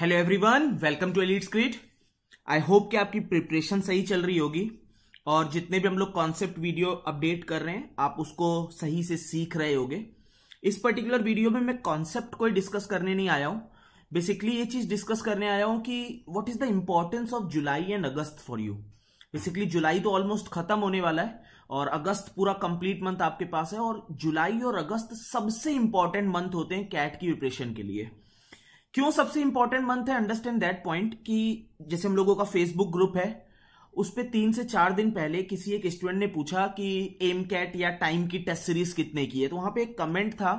hello everyone welcome to elites create I hope कि आपकी preparation सही चल रही होगी और जितने भी हम लोग कॉन्सेप्ट वीडियो अपडेट कर रहे हैं आप उसको सही से सीख रहे होगे इस पर्टिकुलर वीडियो में मैं कॉन्सेप्ट कोई डिस्कस करने नहीं आया हूँ बेसिकली ये चीज़ डिस्कस करने आया हूँ कि what is the importance of July and August for you basically July तो ऑलमोस्ट खत्म होने वाला है और अगस्त पूरा कंप्लीट मंथ आपके पास है और जुलाई और अगस्त सबसे इंपॉर्टेंट मंथ होते हैं कैट की प्रिपरेशन के लिए क्यों सबसे इंपॉर्टेंट मंथ है अंडरस्टैंड दैट पॉइंट कि जैसे हम लोगों का फेसबुक ग्रुप है उस पर तीन से चार दिन पहले किसी एक स्टूडेंट ने पूछा कि एम कैट या टाइम की टेस्ट सीरीज कितने की है तो वहां पे एक कमेंट था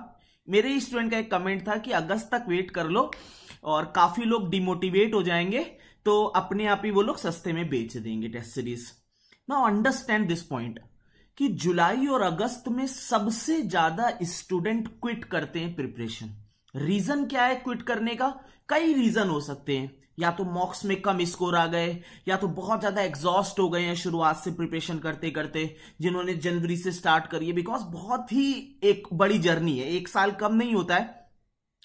मेरे ही स्टूडेंट का एक कमेंट था कि अगस्त तक वेट कर लो और काफी लोग डिमोटिवेट हो जाएंगे तो अपने आप ही वो लोग सस्ते में बेच देंगे टेस्ट सीरीज ना अंडरस्टैंड दिस पॉइंट कि जुलाई और अगस्त में सबसे ज्यादा स्टूडेंट क्विट करते हैं प्रिपरेशन रीजन क्या है क्विट करने का कई रीजन हो सकते हैं या तो मॉक्स में कम स्कोर आ गए या तो बहुत ज्यादा एग्जॉस्ट हो गए हैं शुरुआत से प्रिपरेशन करते करते जिन्होंने जनवरी से स्टार्ट करी है बिकॉज बहुत ही एक बड़ी जर्नी है एक साल कम नहीं होता है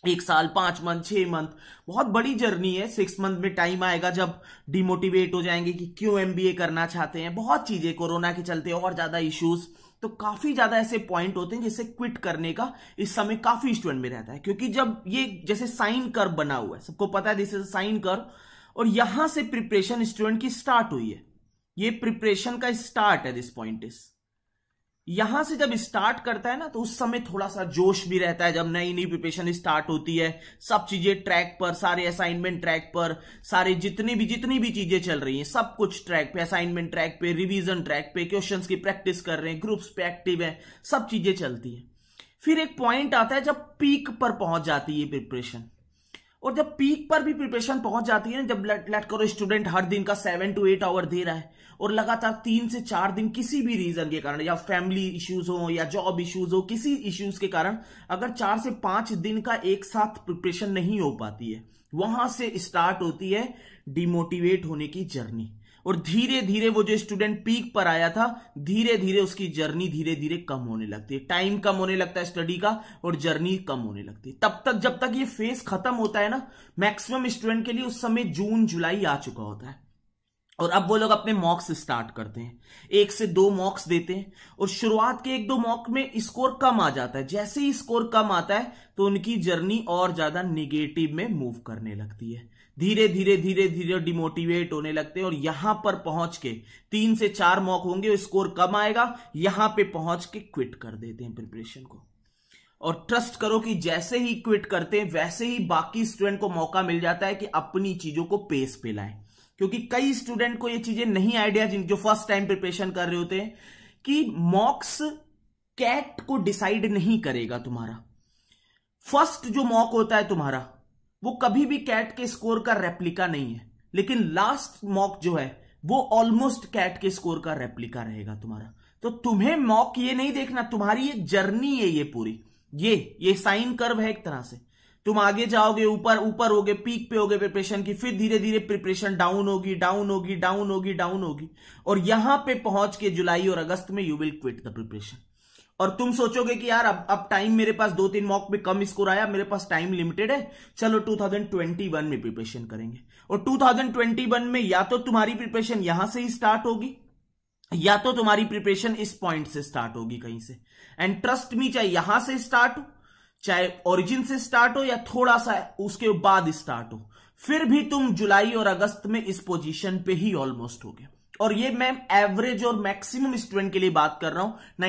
एक साल पांच मंथ छह मंथ बहुत बड़ी जर्नी है सिक्स मंथ में टाइम आएगा जब डिमोटिवेट हो जाएंगे कि क्यों एमबीए करना चाहते हैं बहुत चीजें कोरोना के चलते और ज्यादा इश्यूज तो काफी ज्यादा ऐसे पॉइंट होते हैं जिसे क्विट करने का इस समय काफी स्टूडेंट में रहता है क्योंकि जब ये जैसे साइन कर बना हुआ है सबको पता है दिस इज साइन कर और यहां से प्रिपरेशन स्टूडेंट की स्टार्ट हुई है ये प्रिपरेशन का स्टार्ट है दिस पॉइंट इज यहां से जब स्टार्ट करता है ना तो उस समय थोड़ा सा जोश भी रहता है जब नई नई प्रिपरेशन स्टार्ट होती है सब चीजें ट्रैक पर सारे असाइनमेंट ट्रैक पर सारे जितनी भी जितनी भी चीजें चल रही हैं सब कुछ ट्रैक पे असाइनमेंट ट्रैक पे रिवीजन ट्रैक पे क्वेश्चंस की प्रैक्टिस कर रहे हैं ग्रुप्स पे एक्टिव है सब चीजें चलती है फिर एक पॉइंट आता है जब पीक पर पहुंच जाती है प्रिपरेशन और जब पीक पर भी प्रिपरेशन पहुंच जाती है जब लेट, लेट करो स्टूडेंट हर दिन का सेवन टू एट आवर दे रहा है और लगातार तीन से चार दिन किसी भी रीजन के कारण या फैमिली इश्यूज हो या जॉब इश्यूज हो किसी इश्यूज के कारण अगर चार से पांच दिन का एक साथ प्रिपरेशन नहीं हो पाती है वहां से स्टार्ट होती है डिमोटिवेट होने की जर्नी और धीरे धीरे वो जो स्टूडेंट पीक पर आया था धीरे धीरे उसकी जर्नी धीरे धीरे कम होने लगती है टाइम कम होने लगता है स्टडी का और जर्नी कम होने लगती है तब तक जब तक ये फेज खत्म होता है ना मैक्सिमम स्टूडेंट के लिए उस समय जून जुलाई आ चुका होता है और अब वो लोग अपने मॉक्स स्टार्ट करते हैं एक से दो मॉक्स देते हैं और शुरुआत के एक दो मॉक में स्कोर कम आ जाता है जैसे ही स्कोर कम आता है तो उनकी जर्नी और ज्यादा निगेटिव में मूव करने लगती है धीरे धीरे धीरे धीरे डिमोटिवेट होने लगते हैं और यहां पर पहुंच के तीन से चार मॉक होंगे स्कोर कम आएगा यहां पे पहुंच के क्विट कर देते हैं प्रिपरेशन को और ट्रस्ट करो कि जैसे ही क्विट करते हैं वैसे ही बाकी स्टूडेंट को मौका मिल जाता है कि अपनी चीजों को पेस पे लाए क्योंकि कई स्टूडेंट को ये चीजें नहीं आइडिया जिन जो फर्स्ट टाइम प्रिपरेशन कर रहे होते हैं कि मॉक्स कैट को डिसाइड नहीं करेगा तुम्हारा फर्स्ट जो मॉक होता है तुम्हारा वो कभी भी कैट के स्कोर का रेप्लिका नहीं है लेकिन लास्ट मॉक जो है वो ऑलमोस्ट कैट के स्कोर का रेप्लिका रहेगा तुम्हारा तो तुम्हें मॉक ये नहीं देखना तुम्हारी ये जर्नी है ये पूरी ये ये साइन कर्व है एक तरह से तुम आगे जाओगे ऊपर ऊपर होगे पीक पे होगे प्रिपरेशन की फिर धीरे धीरे प्रिपरेशन डाउन होगी डाउन होगी डाउन होगी डाउन होगी और यहां पे पहुंच के जुलाई और अगस्त में you will quit the preparation और तुम सोचोगे कि यार अब अब टाइम मेरे पास दो तीन मॉक में कम स्कोर आया मेरे पास टाइम लिमिटेड है चलो 2021 में प्रिपरेशन करेंगे और 2021 में या तो तुम्हारी प्रिपरेशन यहां से ही स्टार्ट होगी या तो तुम्हारी प्रिपरेशन इस पॉइंट से स्टार्ट होगी कहीं से एंड ट्रस्ट मी चाहे यहां से स्टार्ट हो चाहे ओरिजिन से स्टार्ट हो या थोड़ा सा उसके बाद स्टार्ट हो फिर भी तुम जुलाई और अगस्त में इस पोजिशन पे ही ऑलमोस्ट हो गया और ये मैम एवरेज और मैक्सिमम स्टूडेंट के लिए बात कर रहा हूं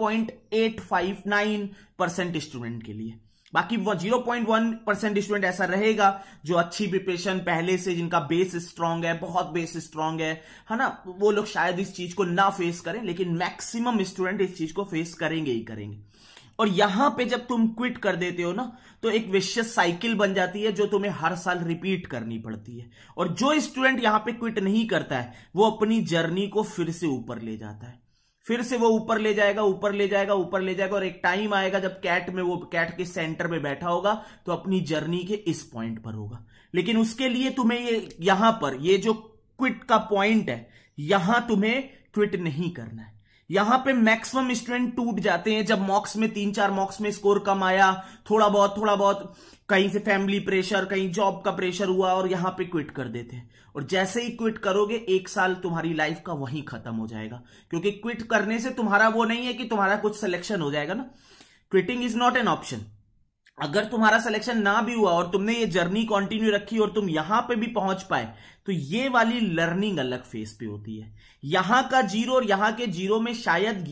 99.859 परसेंट स्टूडेंट के लिए बाकी वो 0.1 परसेंट स्टूडेंट ऐसा रहेगा जो अच्छी प्रिपरेशन पहले से जिनका बेस स्ट्रांग है बहुत बेस स्ट्रांग है है ना वो लोग शायद इस चीज को ना फेस करें लेकिन मैक्सिमम स्टूडेंट इस चीज को फेस करेंगे ही करेंगे और यहां पे जब तुम क्विट कर देते हो ना तो एक विशेष साइकिल बन जाती है जो तुम्हें हर साल रिपीट करनी पड़ती है और जो स्टूडेंट यहां पे क्विट नहीं करता है वो अपनी जर्नी को फिर से ऊपर ले जाता है फिर से वो ऊपर ले जाएगा ऊपर ले जाएगा ऊपर ले जाएगा और एक टाइम आएगा जब कैट में वो कैट के सेंटर में बैठा होगा तो अपनी जर्नी के इस पॉइंट पर होगा लेकिन उसके लिए तुम्हें ये यहां पर ये जो क्विट का पॉइंट है यहां तुम्हें क्विट नहीं करना है यहां पे मैक्सिमम स्टूडेंट टूट जाते हैं जब मॉक्स में तीन चार मॉक्स में स्कोर कम आया थोड़ा बहुत थोड़ा बहुत कहीं से फैमिली प्रेशर कहीं जॉब का प्रेशर हुआ और यहां पे क्विट कर देते हैं और जैसे ही क्विट करोगे एक साल तुम्हारी लाइफ का वहीं खत्म हो जाएगा क्योंकि क्विट करने से तुम्हारा वो नहीं है कि तुम्हारा कुछ सिलेक्शन हो जाएगा ना quitting is not an option अगर तुम्हारा सिलेक्शन ना भी हुआ और तुमने ये जर्नी कंटिन्यू रखी और तुम यहां पे भी पहुंच पाए तो ये वाली लर्निंग अलग फेस पे होती है यहां का जीरो और यहां के जीरो में शायद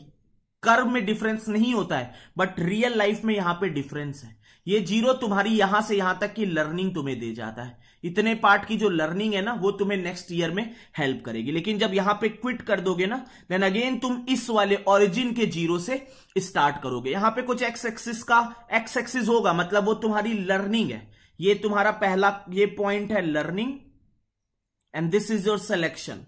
कर्व में डिफरेंस नहीं होता है बट रियल लाइफ में यहां पे डिफरेंस है ये जीरो तुम्हारी यहां से यहां तक की लर्निंग तुम्हें दे जाता है इतने पार्ट की जो लर्निंग है ना वो तुम्हें नेक्स्ट ईयर में हेल्प करेगी लेकिन जब यहां पे क्विट कर दोगे ना देन अगेन तुम इस वाले ओरिजिन के जीरो से स्टार्ट करोगे यहां पे कुछ एक्स एक्सिस का एक्स एक्सिस होगा मतलब वो तुम्हारी लर्निंग है ये तुम्हारा पहला ये पॉइंट है learning and this is your selection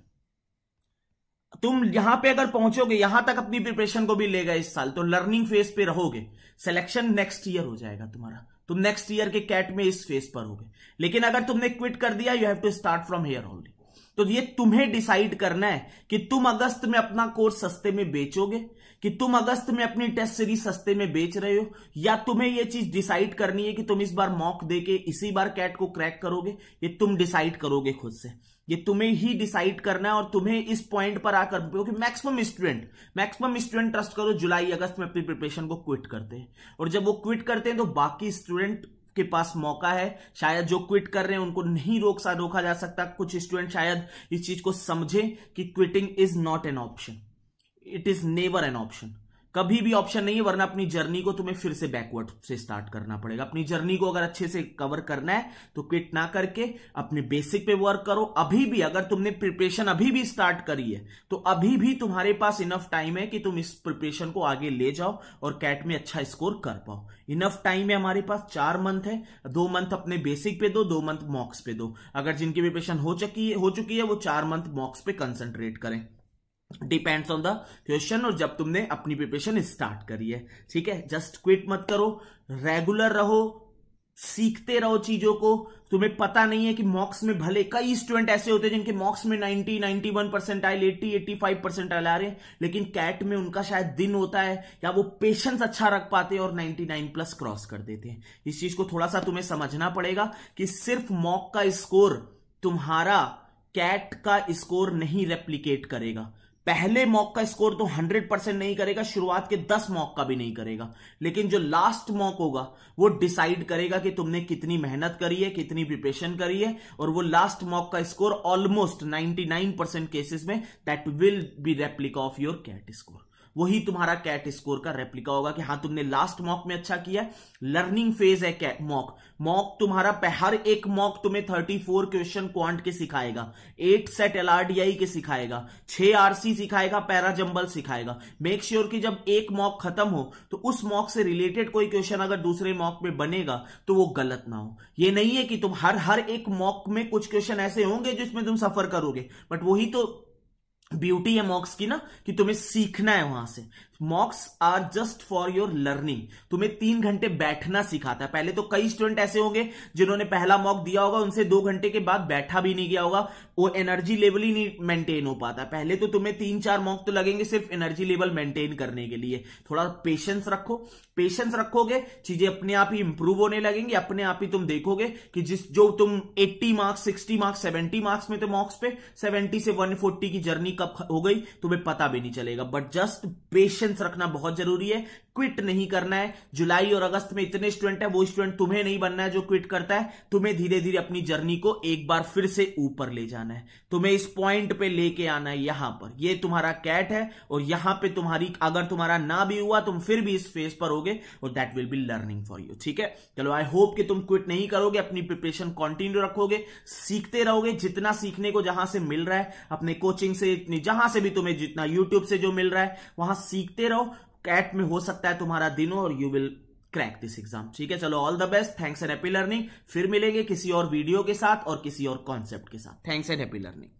तुम यहां पे अगर पहुंचोगे यहां तक अपनी प्रिपरेशन को भी ले गए इस साल तो लर्निंग फेज पे रहोगे सिलेक्शन नेक्स्ट ईयर हो जाएगा तुम्हारा तुम नेक्स्ट ईयर के कैट में इस फेज पर होगे लेकिन अगर तुमने क्विट कर दिया you have to start from here only तो ये तुम्हें डिसाइड करना है कि तुम अगस्त में अपना कोर्स सस्ते में बेचोगे कि तुम अगस्त में अपनी टेस्ट सीरीज सस्ते में बेच रहे हो या तुम्हें यह चीज डिसाइड करनी है कि तुम इस बार मॉक देके इसी बार कैट को क्रैक करोगे ये तुम डिसाइड करोगे खुद से ये तुम्हें ही डिसाइड करना है और तुम्हें इस पॉइंट पर आकर क्योंकि maximum student maximum student trust करो जुलाई अगस्त में अपनी प्रिपरेशन को क्विट करते हैं और जब वो क्विट करते हैं तो बाकी स्टूडेंट के पास मौका है शायद जो क्विट कर रहे हैं उनको नहीं रोक सा रोका जा सकता कुछ स्टूडेंट शायद इस चीज को समझे कि quitting is not an option it is never an option कभी भी ऑप्शन नहीं है वरना अपनी जर्नी को तुम्हें फिर से बैकवर्ड से स्टार्ट करना पड़ेगा अपनी जर्नी को अगर अच्छे से कवर करना है तो क्विट ना करके अपने बेसिक पे वर्क करो अभी भी अगर तुमने प्रिपरेशन अभी भी स्टार्ट करी है तो अभी भी तुम्हारे पास इनफ टाइम है कि तुम इस प्रिपरेशन को आगे ले जाओ और कैट में अच्छा स्कोर कर पाओ इनफ टाइम है हमारे पास चार मंथ है दो मंथ अपने बेसिक पे दो दो मंथ मॉक्स पे दो अगर जिनकी प्रिपरेशन हो चुकी है हो चुकी है वो चार मंथ मॉक्स पे कंसंट्रेट करें डिपेंड्स ऑन द क्वेश्चन और जब तुमने अपनी प्रिपरेशन स्टार्ट करी है ठीक है जस्ट क्विट मत करो रेगुलर रहो सीखते रहो चीजों को तुम्हें पता नहीं है कि मॉक्स में भले कई स्टूडेंट ऐसे होते हैं जिनके मॉक्स में 90 91 एट्टी एट्टी फाइव परसेंट आ रहे हैं लेकिन कैट में उनका शायद दिन होता है या वो पेशेंस अच्छा रख पाते हैं और 99 प्लस क्रॉस कर देते हैं इस चीज को थोड़ा सा तुम्हें समझना पड़ेगा कि सिर्फ मॉक का स्कोर तुम्हारा कैट का स्कोर नहीं रेप्लीकेट करेगा पहले मॉक का स्कोर तो 100 परसेंट नहीं करेगा शुरुआत के 10 मॉक का भी नहीं करेगा लेकिन जो लास्ट मॉक होगा वो डिसाइड करेगा कि तुमने कितनी मेहनत करी है कितनी प्रिपरेशन करी है और वो लास्ट मॉक का स्कोर ऑलमोस्ट 99 परसेंट केसेस में that will be replica of your CAT score वही तुम्हारा कैट स्कोर का रेप्लिका होगा कि हाँ तुमने लास्ट मॉक में अच्छा किया लर्निंग फेज है मॉक मॉक तुम्हारा हर एक मॉक तुम्हें 34 क्वेश्चन क्वांट के सिखाएगा एट सेट एलआरडीआई के सिखाएगा छह आरसी सिखाएगा पैरा पैराजम्बल सिखाएगा मेक श्योर sure कि जब एक मॉक खत्म हो तो उस मॉक से रिलेटेड कोई क्वेश्चन अगर दूसरे मॉक में बनेगा तो वो गलत ना हो ये नहीं है कि तुम हर हर एक मॉक में कुछ क्वेश्चन ऐसे होंगे जिसमें तुम सफर करोगे बट वही तो ब्यूटी है मॉक्स की ना कि तुम्हें सीखना है वहां से mocks are just for your learning तुम्हें तीन घंटे बैठना सिखाता है पहले तो कई स्टूडेंट ऐसे होंगे जिन्होंने पहला मॉक दिया होगा उनसे दो घंटे के बाद बैठा भी नहीं गया होगा वो एनर्जी लेवल ही नहीं मेंटेन हो पाता पहले तो तुम्हें तीन चार मॉक तो लगेंगे सिर्फ एनर्जी लेवल मेंटेन करने के लिए थोड़ा पेशेंस रखो पेशेंस रखोगे चीजें अपने आप ही इंप्रूव होने लगेंगे अपने आप ही तुम देखोगे कि जिस जो तुम eighty marks sixty marks seventy marks में तो मॉक्स पे सेवेंटी से वन की जर्नी कब हो गई तुम्हें पता भी नहीं चलेगा बट जस्ट पेशेंस पेशेंस रखना बहुत जरूरी है क्विट नहीं करना है जुलाई और अगस्त में इतने स्टूडेंट है वो स्टूडेंट तुम्हें नहीं बनना है जो क्विट करता है तुम्हें धीरे धीरे अपनी जर्नी को एक बार फिर से ऊपर ले जाना है तुम्हें इस पॉइंट पे लेके आना है यहां पर ये तुम्हारा कैट है और यहां पे तुम्हारी अगर तुम्हारा ना भी हुआ तुम फिर भी इस फेज पर होगे और that will be learning for you ठीक है चलो आई होप कि तुम क्विट नहीं करोगे अपनी प्रिपरेशन कॉन्टिन्यू रखोगे सीखते रहोगे जितना सीखने को जहां से मिल रहा है अपने कोचिंग से जहां से भी तुम्हें जितना यूट्यूब से जो मिल रहा है वहां सीखते रहो कैट में हो सकता है तुम्हारा दिनों और you will crack this exam ठीक है चलो all the best thanks and happy learning फिर मिलेंगे किसी और वीडियो के साथ और किसी और कॉन्सेप्ट के साथ थैंक्स एंड हैप्पी लर्निंग